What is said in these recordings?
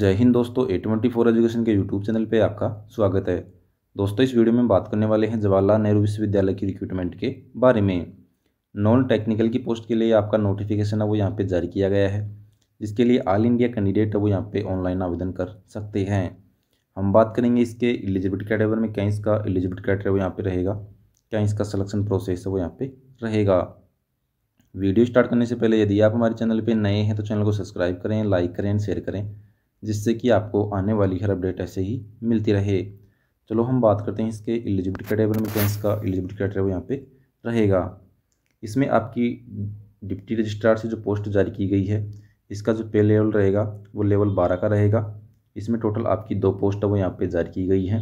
जय हिंद दोस्तों ए ट्वेंटी फोर एजुकेशन के यूट्यूब चैनल पे आपका स्वागत है दोस्तों इस वीडियो में बात करने वाले हैं जवाहरलाल नेहरू विश्वविद्यालय की रिक्रूटमेंट के बारे में नॉन टेक्निकल की पोस्ट के लिए आपका नोटिफिकेशन है वो यहाँ पे जारी किया गया है जिसके लिए ऑल इंडिया कैंडिडेट वो यहाँ पर ऑनलाइन आवेदन कर सकते हैं हम बात करेंगे इसके एलिजिबिलिटी क्राइटेरिया में क्या इसका एलिजिबिलिटी क्राइटेरिया वो यहाँ पर रहेगा क्या इसका सलेक्शन प्रोसेस है वो यहाँ पर रहेगा वीडियो स्टार्ट करने से पहले यदि आप हमारे चैनल पर नए हैं तो चैनल को सब्सक्राइब करें लाइक करें शेयर करें जिससे कि आपको आने वाली हर अपडेट ऐसे ही मिलती रहे चलो हम बात करते हैं इसके एलिजिबिलिटी क्राइटेरिया वैकेंसी का एलिजिबिलिटी क्राइटेरिया यहाँ पे रहेगा इसमें आपकी डिप्टी रजिस्ट्रार से जो पोस्ट जारी की गई है इसका जो पे लेवल रहेगा वो लेवल बारह का रहेगा इसमें टोटल आपकी दो पोस्ट वो यहाँ पर जारी की गई हैं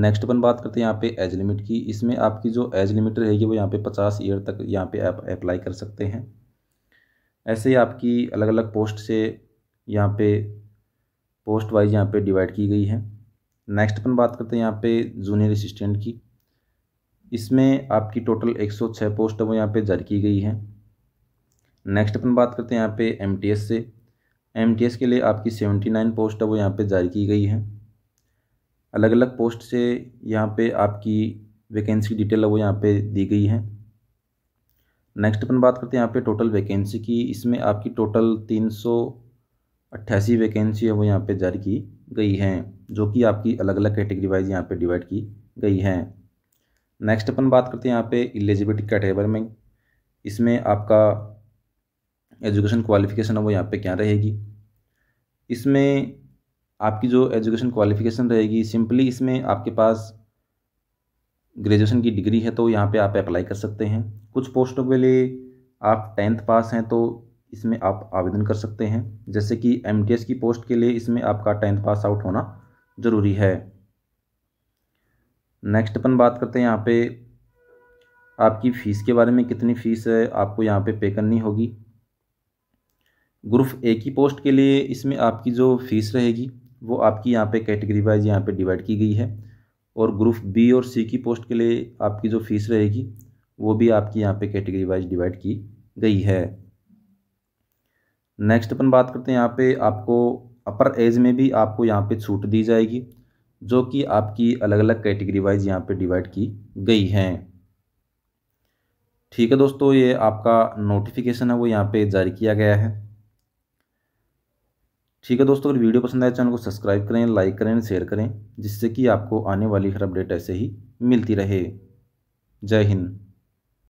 नेक्स्ट अपन बात करते हैं यहाँ पे एज लिमिट की इसमें आपकी जो एज लिमिट रहेगी वो यहाँ पे पचास ईयर तक यहाँ पे आप अप्लाई कर सकते हैं ऐसे ही आपकी अलग अलग पोस्ट से यहाँ पे पोस्ट वाइज यहाँ पे डिवाइड की गई है नेक्स्ट अपन बात करते हैं यहाँ पे जूनियर असिस्टेंट की इसमें आपकी टोटल 106 पोस्ट वो यहाँ पे जारी की गई है नेक्स्ट अपन बात करते हैं यहाँ पे एमटीएस से एमटीएस के लिए आपकी 79 पोस्ट वो यहाँ पे जारी की गई है अलग अलग पोस्ट से यहाँ पे आपकी वैकेंसी डिटेल वो यहाँ पे दी गई है नेक्स्ट अपन बात करते हैं यहाँ पे टोटल वैकेंसी की इसमें आपकी टोटल तीन सौ अट्ठासी वैकेंसी है वो यहाँ पे जारी की गई हैं जो कि आपकी अलग अलग कैटेगरी वाइज यहाँ पे डिवाइड की गई हैं नेक्स्ट अपन बात करते हैं यहाँ पे एलिजिबिलिटी कैटेगरी में इसमें आपका एजुकेशन क्वालिफिकेशन है वो यहाँ पे क्या रहेगी इसमें आपकी जो एजुकेशन क्वालिफिकेशन रहेगी सिंपली इसमें आपके पास ग्रेजुएशन की डिग्री है तो यहाँ पर आप अप्लाई कर सकते हैं कुछ पोस्टों के लिए आप टेंथ पास हैं तो इसमें आप आवेदन कर सकते हैं जैसे कि एम की पोस्ट के लिए इसमें आपका टेंथ पास आउट होना ज़रूरी है नेक्स्ट अपन बात करते हैं यहाँ पे आपकी फ़ीस के बारे में कितनी फ़ीस है आपको यहाँ पे पे करनी होगी ग्रुप ए की पोस्ट के लिए इसमें आपकी जो फ़ीस रहेगी वो आपकी यहाँ पे कैटेगरी वाइज यहाँ पे डिवाइड की गई है और ग्रुप बी और सी की पोस्ट के लिए आपकी जो फ़ीस रहेगी वो भी आपकी यहाँ पे कैटेगरी वाइज डिवाइड की गई है नेक्स्ट अपन बात करते हैं यहाँ पे आपको अपर एज में भी आपको यहाँ पे छूट दी जाएगी जो कि आपकी अलग अलग कैटेगरी वाइज यहाँ पे डिवाइड की गई हैं ठीक है दोस्तों ये आपका नोटिफिकेशन है वो यहाँ पे जारी किया गया है ठीक है दोस्तों अगर वीडियो पसंद आए चैनल को सब्सक्राइब करें लाइक करें शेयर करें जिससे कि आपको आने वाली हर अपडेट ऐसे ही मिलती रहे जय हिंद